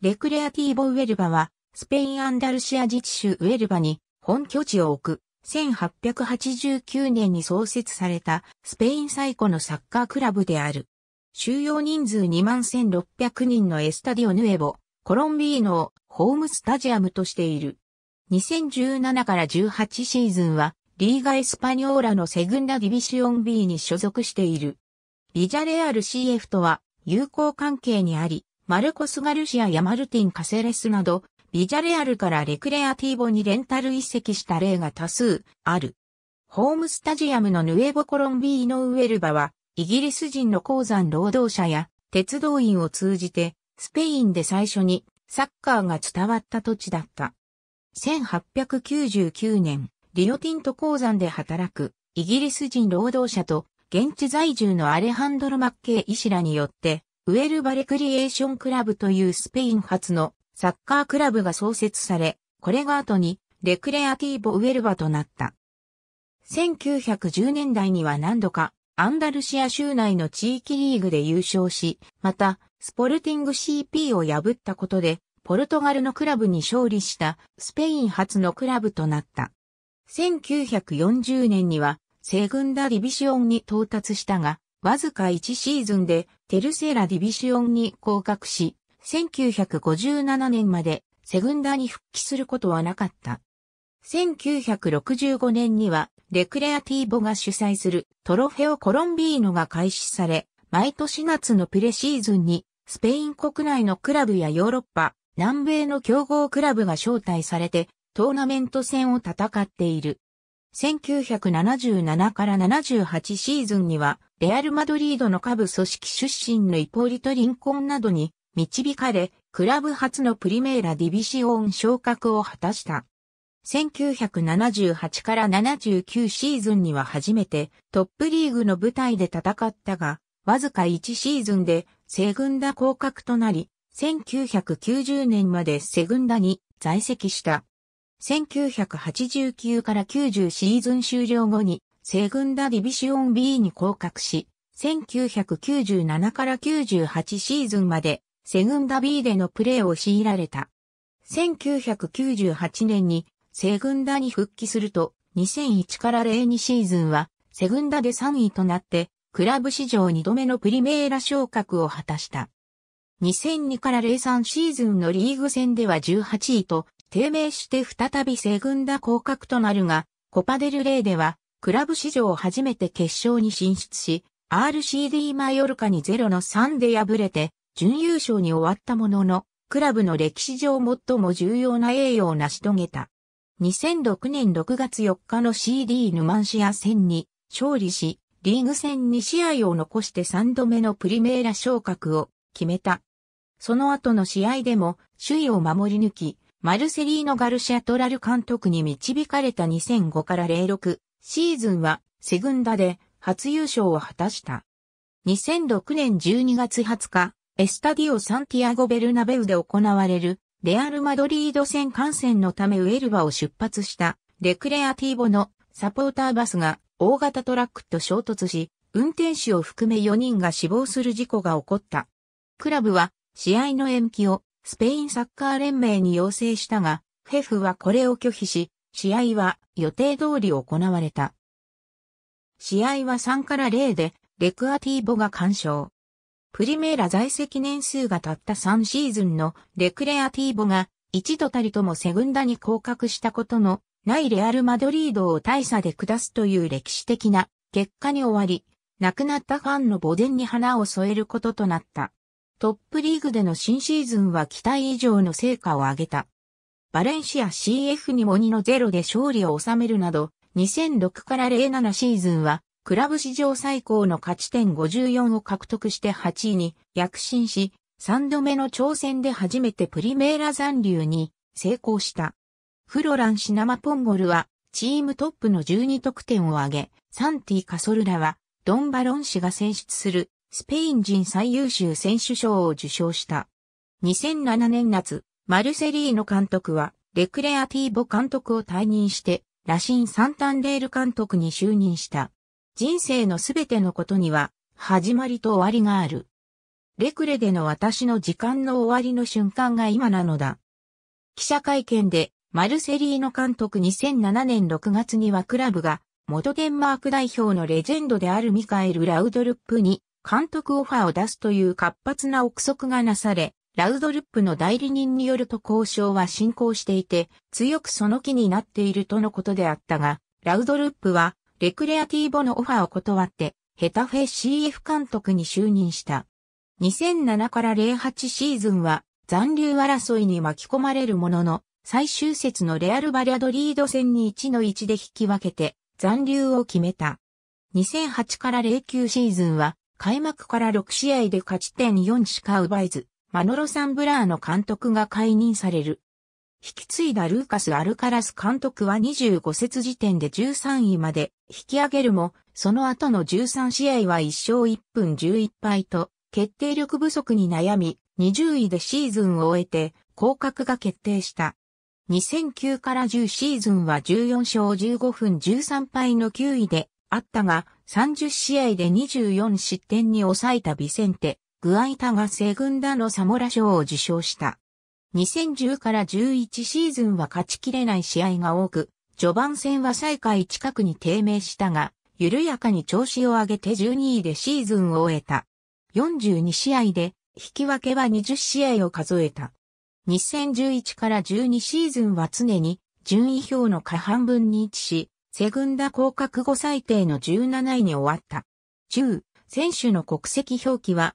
レクレアティーボ・ウェルバは、スペイン・アンダルシア自治州ウェルバに本拠地を置く、1889年に創設されたスペイン最古のサッカークラブである。収容人数2万1600人のエスタディオ・ヌエボ、コロンビーノをホームスタジアムとしている。2017から18シーズンは、リーガ・エスパニョーラのセグンダ・ディビシオン B に所属している。ビジャレアル CF とは友好関係にあり、マルコス・ガルシアやマルティン・カセレスなど、ビジャレアルからレクレアティーボにレンタル移籍した例が多数ある。ホームスタジアムのヌエボコロンビーノウエルバは、イギリス人の鉱山労働者や鉄道員を通じて、スペインで最初にサッカーが伝わった土地だった。1899年、リオティント鉱山で働くイギリス人労働者と現地在住のアレハンドロ・マッケイ医師らによってウェルバレクリエーションクラブというスペイン発のサッカークラブが創設され、これが後にレクレアティーボウェルバとなった。1910年代には何度かアンダルシア州内の地域リーグで優勝し、またスポルティング CP を破ったことで、ポルトガルのクラブに勝利したスペイン発のクラブとなった。1940年には西軍ダディビシオンに到達したが、わずか1シーズンでテルセーラディビシオンに降格し、1957年までセグンダに復帰することはなかった。1965年にはレクレアティーボが主催するトロフェオコロンビーノが開始され、毎年夏のプレシーズンにスペイン国内のクラブやヨーロッパ、南米の強豪クラブが招待されてトーナメント戦を戦っている。1977から78シーズンにはレアル・マドリードの下部組織出身のイポーリト・リンコンなどに導かれ、クラブ初のプリメーラ・ディビシオン昇格を果たした。1978から79シーズンには初めてトップリーグの舞台で戦ったが、わずか1シーズンでセグンダ降格となり、1990年までセグンダに在籍した。1989から90シーズン終了後にセグンダディビシオン B に降格し、1997から98シーズンまでセグンダ B でのプレーを強いられた。1998年にセグンダに復帰すると2001から02シーズンはセグンダで3位となってクラブ史上2度目のプリメーラ昇格を果たした。2002から03シーズンのリーグ戦では18位と低迷して再びセグンダ降格となるがコパデルレイではクラブ史上初めて決勝に進出し、RCD マヨルカに0の3で敗れて、準優勝に終わったものの、クラブの歴史上最も重要な栄誉を成し遂げた。2006年6月4日の CD ヌマンシア戦に勝利し、リーグ戦2試合を残して3度目のプリメーラ昇格を決めた。その後の試合でも首位を守り抜き、マルセリーノ・ガルシアトラル監督に導かれた2005から06シーズンはセグンダで初優勝を果たした。2006年12月20日、エスタディオ・サンティアゴ・ベルナベウで行われるレアル・マドリード戦観戦のためウェルバを出発したレクレアティーボのサポーターバスが大型トラックと衝突し、運転手を含め4人が死亡する事故が起こった。クラブは試合の延期をスペインサッカー連盟に要請したが、フェフはこれを拒否し、試合は予定通り行われた。試合は3から0で、レクアティーボが完勝。プリメーラ在籍年数がたった3シーズンのレクレアティーボが一度たりともセグンダに降格したことのないレアル・マドリードを大差で下すという歴史的な結果に終わり、亡くなったファンの墓前に花を添えることとなった。トップリーグでの新シーズンは期待以上の成果を上げた。バレンシア CF にも2の0で勝利を収めるなど、2006から07シーズンは、クラブ史上最高の勝ち点54を獲得して8位に躍進し、3度目の挑戦で初めてプリメーラ残留に成功した。フロラン・シナマポンゴルは、チームトップの12得点を挙げ、サンティ・カソルラは、ドン・バロン氏が選出する、スペイン人最優秀選手賞を受賞した。2007年夏、マルセリーノ監督は、レクレアティーボ監督を退任して、ラシン・サンタンレール監督に就任した。人生のすべてのことには、始まりと終わりがある。レクレでの私の時間の終わりの瞬間が今なのだ。記者会見で、マルセリーノ監督2007年6月にはクラブが、元デンマーク代表のレジェンドであるミカエル・ラウドルップに、監督オファーを出すという活発な憶測がなされ、ラウドルップの代理人によると交渉は進行していて、強くその気になっているとのことであったが、ラウドルップは、レクレアティーボのオファーを断って、ヘタフェ CF 監督に就任した。2007から08シーズンは、残留争いに巻き込まれるものの、最終節のレアル・バリャドリード戦に1の1で引き分けて、残留を決めた。2008から09シーズンは、開幕から6試合で勝ち点4しか奪えず、マノロ・サンブラーの監督が解任される。引き継いだルーカス・アルカラス監督は25節時点で13位まで引き上げるも、その後の13試合は1勝1分11敗と、決定力不足に悩み、20位でシーズンを終えて、降格が決定した。2009から10シーズンは14勝15分13敗の9位であったが、30試合で24失点に抑えたビセンテ、グアイタが西軍打のサモラ賞を受賞した。2010から11シーズンは勝ちきれない試合が多く、序盤戦は最下位近くに低迷したが、緩やかに調子を上げて12位でシーズンを終えた。42試合で、引き分けは20試合を数えた。2011から12シーズンは常に順位表の下半分に位置し、セグンダ降格後最低の17位に終わった。中、選手の国籍表記は